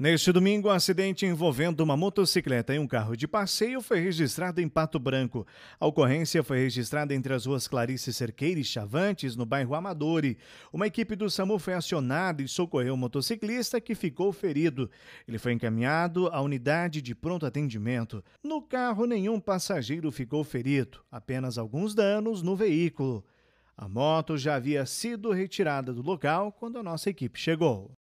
Neste domingo, um acidente envolvendo uma motocicleta e um carro de passeio foi registrado em Pato Branco. A ocorrência foi registrada entre as ruas Clarice Cerqueira e Chavantes, no bairro Amadori. Uma equipe do SAMU foi acionada e socorreu o motociclista que ficou ferido. Ele foi encaminhado à unidade de pronto atendimento. No carro, nenhum passageiro ficou ferido, apenas alguns danos no veículo. A moto já havia sido retirada do local quando a nossa equipe chegou.